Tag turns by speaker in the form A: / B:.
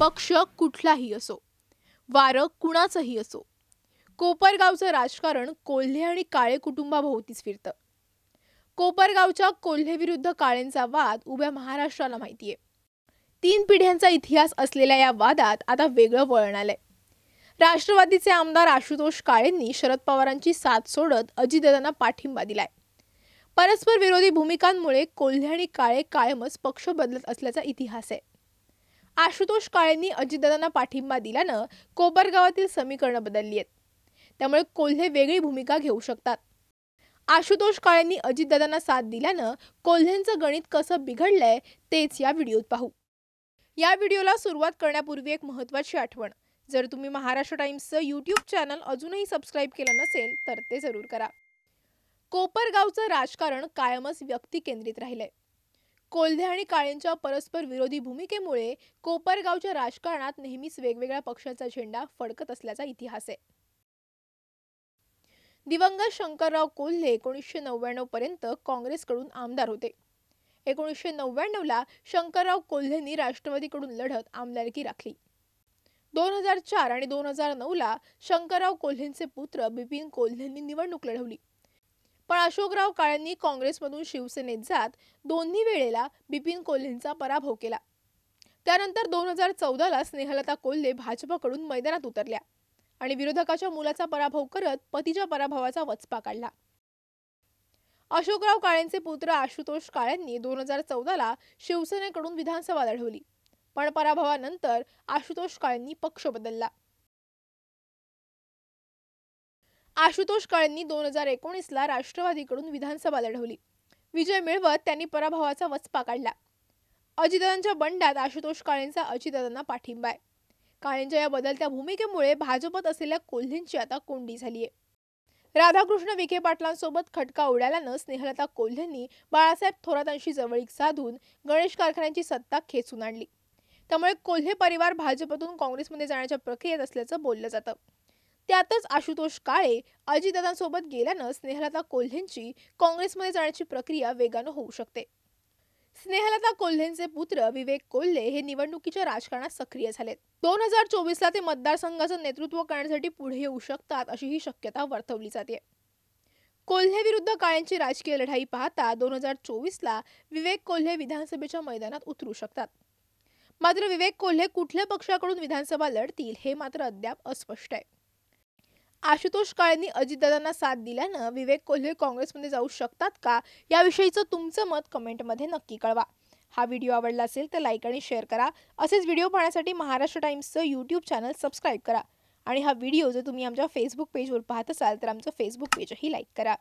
A: पक्ष कुठलाही असो वारं कुणाचंही असो कोपरगावचं राजकारण कोल्हे आणि काळे कुटुंबाभोवतीच फिरतं कोपरगावच्या कोल्हेविरुद्ध काळेंचा वाद उभ्या महाराष्ट्राला माहितीये तीन पिढ्यांचा इतिहास असलेल्या या वादात आता वेगळं वळण आलंय राष्ट्रवादीचे आमदार आशुतोष काळेंनी शरद पवारांची साथ सोडत अजितदादांना पाठिंबा दिलाय परस्पर विरोधी भूमिकांमुळे कोल्हे आणि काळे कायमच पक्ष बदलत असल्याचा इतिहास आहे आशुतोष काळेंनी अजितदादांना पाठिंबा दिल्यानं कोपरगावातील समीकरणं बदलली आहेत त्यामुळे कोल्हे वेगळी भूमिका घेऊ शकतात आशुतोष काळेंनी अजितदादांना साथ दिल्यानं कोल्हेंचं गणित कसं बिघडलंय तेच या व्हिडिओत पाहू या व्हिडिओला सुरुवात करण्यापूर्वी एक महत्त्वाची आठवण जर तुम्ही महाराष्ट्र टाइम्सचं यूट्यूब चॅनल अजूनही सबस्क्राईब केलं नसेल तर ते जरूर करा कोपरगावचं राजकारण कायमच व्यक्तिकेंद्रित केंद्रित राहिलंय कोल्हे आणि काळेंच्या परस्पर विरोधी भूमिकेमुळे कोपरगावच्या राजकारणात नेहमीच वेगवेगळ्या पक्षाचा झेंडा फडकत असल्याचा इतिहास आहे दिवंगत शंकरराव कोल्हे एकोणीसशे नव्याण्णव पर्यंत काँग्रेसकडून आमदार होते एकोणीसशे नव्याण्णवला शंकरराव कोल्हेंनी राष्ट्रवादीकडून लढत आमदारकी राखली दोन हजार चार आणि दोन हजार नऊला शंकरराव कोल्हेंचे पुत्र बिपिन कोल्हेंनी निवडणूक लढवली पण अशोकराव काळेंनी काँग्रेसमधून शिवसेनेत जात दोन्ही वेळेला बिपिन कोल्हेंचा पराभव केला त्यानंतर दोन हजार चौदाला स्नेहलता कोल्हे भाजपकडून मैदानात उतरल्या आणि विरोधकाच्या मुलाचा पराभव करत पतीच्या पराभवाचा वचपा काढला अशोकराव काळेंचे पुत्र आशुतोष काळेंनी दोन हजार चौदाला शिवसेनेकडून विधानसभा लढवली पण पराभवानंतर आशुतोष काळेंनी पक्ष बदलला आशुतोष काळेंनी दोन हजार एकोणीसला राष्ट्रवादीकडून विधानसभा लढवली विजय मिळवत त्यांनी पराभवाचा वचपा काढला अजितदादांच्या बंडात आशुतोष काळेंचा अजितदादांना पाठिंबा आहे काळेंच्या या बदलत्या भूमिकेमुळे भाजपत असलेल्या कोल्हेंची आता कोंडी झालीये राधाकृष्ण विखे पाटलांसोबत खटका उडाल्यानं स्नेहलता कोल्हेंनी बाळासाहेब थोरातांशी जवळीक साधून गणेश कारखान्यांची सत्ता खेचून आणली त्यामुळे कोल्हे परिवार भाजपतून काँग्रेसमध्ये जाण्याच्या प्रक्रियेत असल्याचं बोललं जातं त्यातच आशुतोष काळे अजितदादांसोबत गेल्यानं स्नेहलता कोल्हेंची काँग्रेसमध्ये जाण्याची प्रक्रिया वेगानं होऊ शकते स्नेहलता कोल्हेंचे पुत्र विवेक कोल्हे हे निवडणुकीच्या राजकारणात सक्रिय झालेत दोन हजार चोवीसला ते मतदारसंघाचं नेतृत्व करण्यासाठी पुढे येऊ शकतात अशी ही शक्यता वर्तवली जाते कोल्हे विरुद्ध काळ्यांची राजकीय लढाई पाहता दोन हजार चोवीसला विवेक कोल्हे विधानसभेच्या मैदानात उतरू शकतात मात्र विवेक कोल्हे कुठल्या पक्षाकडून विधानसभा लढतील हे मात्र अद्याप अस्पष्ट आहे आशुतोष काळेंनी अजितदादांना साथ दिल्यानं विवेक कोल्हे काँग्रेसमध्ये जाऊ शकतात का याविषयीचं तुमचं मत कमेंटमध्ये नक्की कळवा हा व्हिडिओ आवडला असेल तर लाईक आणि शेअर करा असेच व्हिडिओ पाहण्यासाठी महाराष्ट्र टाइम्सचं यूट्यूब चॅनल सबस्क्राईब करा आणि हा व्हिडिओ जर तुम्ही आमच्या फेसबुक पेजवर पाहत असाल तर आमचं फेसबुक पेजही लाईक करा